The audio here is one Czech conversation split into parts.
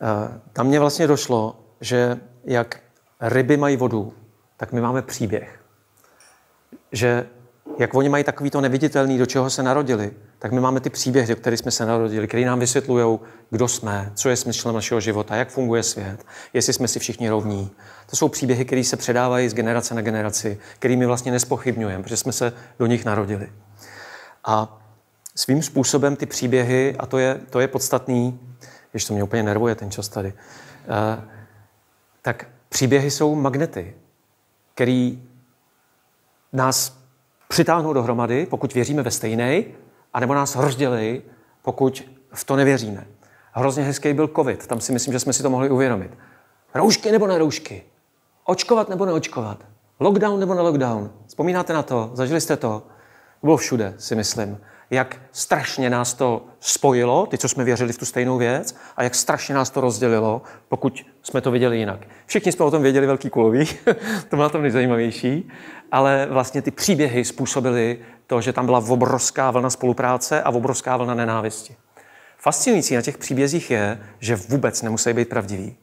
Eh, tam mě vlastně došlo, že jak ryby mají vodu, tak my máme příběh. Že jak oni mají takový to neviditelný, do čeho se narodili, tak my máme ty příběhy, do kterých jsme se narodili, které nám vysvětlují, kdo jsme, co je smyslem našeho života, jak funguje svět, jestli jsme si všichni rovní. To jsou příběhy, které se předávají z generace na generaci, kterými vlastně nespochybňujeme, protože jsme se do nich narodili. A svým způsobem ty příběhy, a to je, to je podstatný, když to mě úplně nervuje ten čas tady. Uh, tak příběhy jsou magnety, který nás přitáhnou dohromady, pokud věříme ve stejný, anebo nás rozdělí, pokud v to nevěříme. Hrozně hezký byl covid, tam si myslím, že jsme si to mohli uvědomit. Roušky nebo neroušky? Očkovat nebo neočkovat? Lockdown nebo lockdown. Vzpomínáte na to? Zažili jste to? bylo všude, si myslím. Jak strašně nás to spojilo, ty, co jsme věřili v tu stejnou věc, a jak strašně nás to rozdělilo, pokud jsme to viděli jinak. Všichni jsme o tom věděli velký kulový, to bylo tam nejzajímavější, ale vlastně ty příběhy způsobily to, že tam byla obrovská vlna spolupráce a obrovská vlna nenávisti. Fascinující na těch příbězích je, že vůbec nemusí být pravdiví,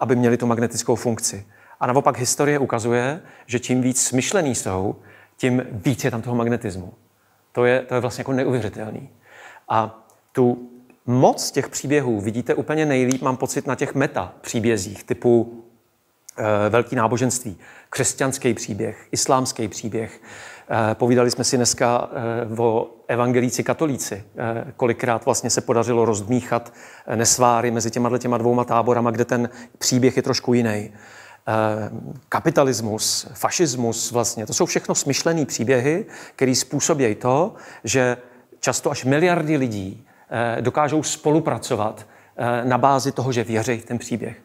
aby měli tu magnetickou funkci. A naopak historie ukazuje, že čím víc smyšlený jsou, tím víc je tam toho magnetismu. To je, to je vlastně jako neuvěřitelný. A tu moc těch příběhů vidíte úplně nejlíp, mám pocit, na těch meta příbězích typu e, velký náboženství, křesťanský příběh, islámský příběh. E, povídali jsme si dneska e, o evangelíci katolíci, e, kolikrát vlastně se podařilo rozdmíchat nesváry mezi těma, těma dvouma táborama, kde ten příběh je trošku jiný. Eh, kapitalismus, fašismus vlastně, to jsou všechno smyšlené příběhy, které způsobějí to, že často až miliardy lidí eh, dokážou spolupracovat eh, na bázi toho, že věří v ten příběh.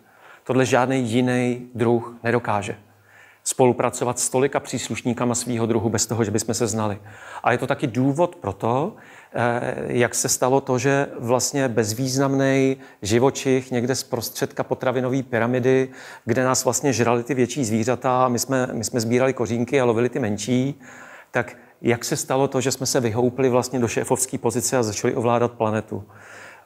Tohle žádný jiný druh nedokáže spolupracovat s tolika příslušníkama svého druhu bez toho, že bychom se znali. A je to taky důvod pro to, eh, jak se stalo to, že vlastně bezvýznamný živočich někde z prostředka potravinové pyramidy, kde nás vlastně žrali ty větší zvířata, my jsme, my jsme sbírali kořínky a lovili ty menší, tak jak se stalo to, že jsme se vyhoupli vlastně do šéfovské pozice a začali ovládat planetu?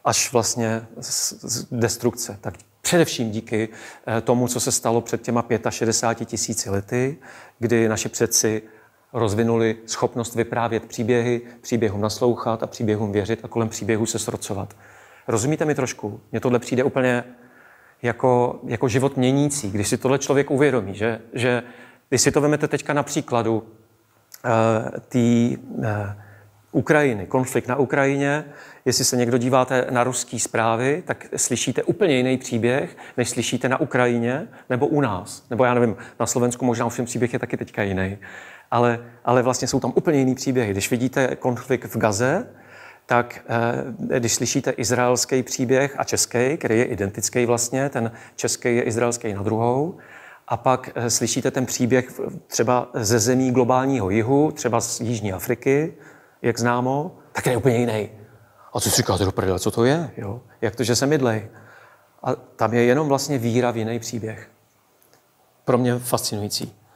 Až vlastně z, z destrukce. Tak Především díky eh, tomu, co se stalo před těma 65 tisíci lety, kdy naše předci rozvinuli schopnost vyprávět příběhy, příběhům naslouchat a příběhům věřit a kolem příběhů se srocovat. Rozumíte mi trošku? Mně tohle přijde úplně jako, jako život měnící, když si tohle člověk uvědomí, že, že když si to vezmete teďka na příkladu uh, eh, té Ukrajiny, konflikt na Ukrajině. Jestli se někdo díváte na ruský zprávy, tak slyšíte úplně jiný příběh, než slyšíte na Ukrajině nebo u nás. Nebo já nevím, na Slovensku možná už příběh je taky teďka jiný. Ale, ale vlastně jsou tam úplně jiný příběhy. Když vidíte konflikt v Gaze, tak eh, když slyšíte izraelský příběh a český, který je identický vlastně, ten český je izraelský na druhou, a pak eh, slyšíte ten příběh třeba ze zemí globálního jihu, třeba z Jižní Afriky, jak známo, tak je úplně jiný. A co si říkáte do prdele, co to je? Jo? Jak to, že se mydlej? A tam je jenom vlastně víra v jiný příběh. Pro mě fascinující.